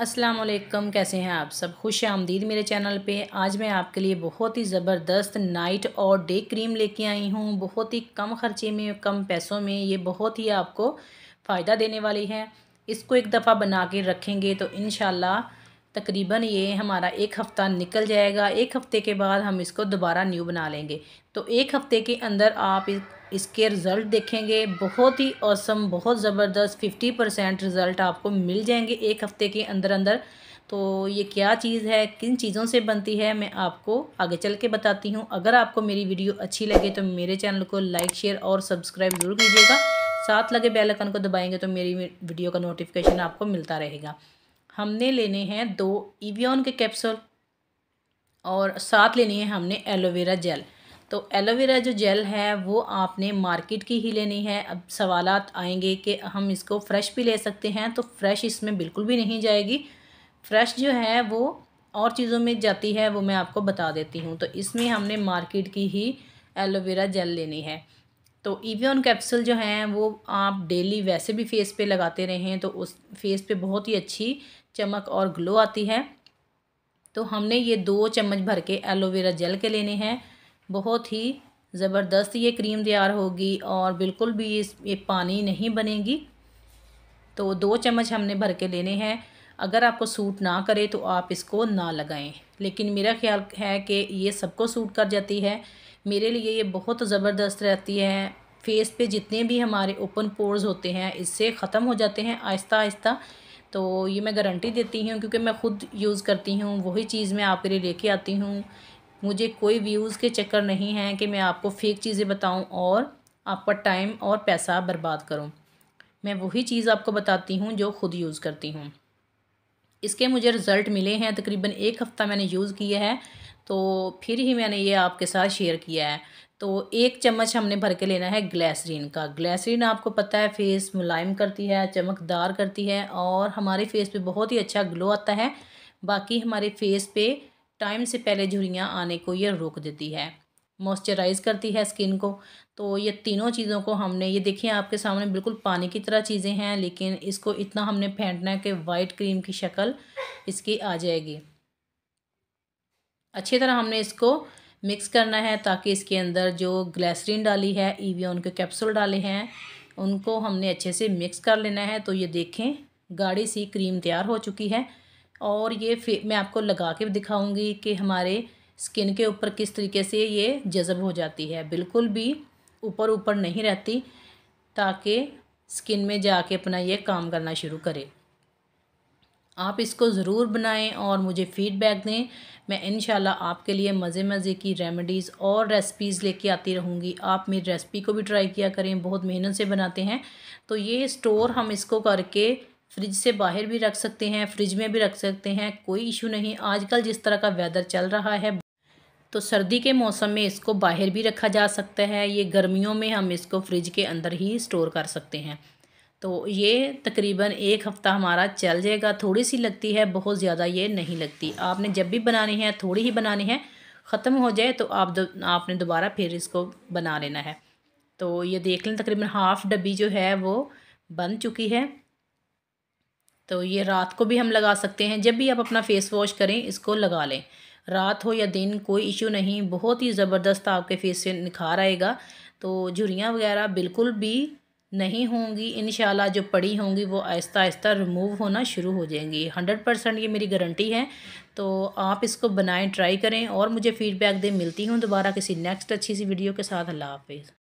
अस्सलाम वालेकुम कैसे हैं आप सब खुश आमदीद मेरे चैनल पे आज मैं आपके लिए बहुत ही ज़बरदस्त नाइट और डे क्रीम लेके आई हूँ बहुत ही कम खर्चे में कम पैसों में ये बहुत ही आपको फ़ायदा देने वाली है इसको एक दफ़ा बना के रखेंगे तो इन तकरीबन ये हमारा एक हफ़्ता निकल जाएगा एक हफ़्ते के बाद हम इसको दोबारा न्यू बना लेंगे तो एक हफ़्ते के अंदर आप इसके रिज़ल्ट देखेंगे बहुत ही औसम बहुत ज़बरदस्त फिफ्टी परसेंट रिज़ल्ट आपको मिल जाएंगे एक हफ़्ते के अंदर अंदर तो ये क्या चीज़ है किन चीज़ों से बनती है मैं आपको आगे चल के बताती हूँ अगर आपको मेरी वीडियो अच्छी लगे तो मेरे चैनल को लाइक शेयर और सब्सक्राइब ज़रूर कीजिएगा साथ लगे बेल आइकन को दबाएंगे तो मेरी वीडियो का नोटिफिकेशन आपको मिलता रहेगा हमने लेने हैं दो ईवियन के कैप्सूल और साथ लेनी है हमने एलोवेरा जेल तो एलोवेरा जो जेल है वो आपने मार्केट की ही लेनी है अब सवाल आएंगे कि हम इसको फ्रेश भी ले सकते हैं तो फ्रेश इसमें बिल्कुल भी नहीं जाएगी फ्रेश जो है वो और चीज़ों में जाती है वो मैं आपको बता देती हूँ तो इसमें हमने मार्केट की ही एलोवेरा जेल लेनी है तो ईवियन कैप्सूल जो हैं वो आप डेली वैसे भी फेस पे लगाते रहें तो उस फेस पे बहुत ही अच्छी चमक और ग्लो आती है तो हमने ये दो चम्मच भर के एलोवेरा जेल के लेने हैं बहुत ही ज़बरदस्त ये क्रीम तैयार होगी और बिल्कुल भी इस ये पानी नहीं बनेगी तो दो चम्मच हमने भर के लेने हैं अगर आपको सूट ना करे तो आप इसको ना लगाएं लेकिन मेरा ख्याल है कि ये सबको सूट कर जाती है मेरे लिए ये बहुत ज़बरदस्त रहती है फेस पे जितने भी हमारे ओपन पोर्स होते हैं इससे ख़त्म हो जाते हैं आहिस्ता आहिस्ता तो ये मैं गारंटी देती हूँ क्योंकि मैं ख़ुद यूज़ करती हूँ वही चीज़ मैं आपके लिए लेके आती हूँ मुझे कोई व्यूज़ के चक्कर नहीं है कि मैं आपको फेक चीज़ें बताऊं और आपका टाइम और पैसा बर्बाद करूं मैं वही चीज़ आपको बताती हूं जो ख़ुद यूज़ करती हूं इसके मुझे रिज़ल्ट मिले हैं तकरीबन एक हफ़्ता मैंने यूज़ किया है तो फिर ही मैंने ये आपके साथ शेयर किया है तो एक चम्मच हमने भर के लेना है ग्लैसरीन का ग्लैसरीन आपको पता है फेस मुलायम करती है चमकदार करती है और हमारे फेस पे बहुत ही अच्छा ग्लो आता है बाकी हमारे फेस पे टाइम से पहले झुरियाँ आने को ये रोक देती है मॉइस्चराइज करती है स्किन को तो ये तीनों चीज़ों को हमने ये देखिए आपके सामने बिल्कुल पानी की तरह चीज़ें हैं लेकिन इसको इतना हमने फेंटना है कि वाइट क्रीम की शक्ल इसकी आ जाएगी अच्छी तरह हमने इसको मिक्स करना है ताकि इसके अंदर जो ग्लैसरीन डाली है ईवियन के कैप्सूल डाले हैं उनको हमने अच्छे से मिक्स कर लेना है तो ये देखें गाढ़ी सी क्रीम तैयार हो चुकी है और ये फिर मैं आपको लगा के दिखाऊंगी कि हमारे स्किन के ऊपर किस तरीके से ये जज़ब हो जाती है बिल्कुल भी ऊपर ऊपर नहीं रहती ताकि स्किन में जाके अपना ये काम करना शुरू करे आप इसको ज़रूर बनाएं और मुझे फ़ीडबैक दें मैं इन आपके लिए मज़े मज़े की रेमेडीज़ और रेसिपीज़ लेके आती रहूँगी आप मेरी रेसिपी को भी ट्राई किया करें बहुत मेहनत से बनाते हैं तो ये स्टोर हम इसको करके फ्रिज से बाहर भी रख सकते हैं फ्रिज में भी रख सकते हैं कोई इशू नहीं आजकल जिस तरह का वेदर चल रहा है तो सर्दी के मौसम में इसको बाहर भी रखा जा सकता है ये गर्मियों में हम इसको फ्रिज के अंदर ही स्टोर कर सकते हैं तो ये तकरीबन एक हफ़्ता हमारा चल जाएगा थोड़ी सी लगती है बहुत ज़्यादा ये नहीं लगती आपने जब भी बनानी है थोड़ी ही बनानी है ख़त्म हो जाए तो आप दो, आपने दोबारा फिर इसको बना लेना है तो ये देख लें तकरीबन हाफ़ डब्बी जो है वो बन चुकी है तो ये रात को भी हम लगा सकते हैं जब भी आप अपना फेस वॉश करें इसको लगा लें रात हो या दिन कोई इशू नहीं बहुत ही ज़बरदस्त आपके फेस से निखार आएगा तो झुरियाँ वगैरह बिल्कुल भी नहीं होंगी इन जो पड़ी होंगी वो आहिस्ता आहिस्ता रिमूव होना शुरू हो जाएंगी हंड्रेड परसेंट ये मेरी गारंटी है तो आप इसको बनाएं ट्राई करें और मुझे फ़ीडबैक दें मिलती हूँ दोबारा किसी नेक्स्ट अच्छी सी वीडियो के साथ अल्लाह हाफिज़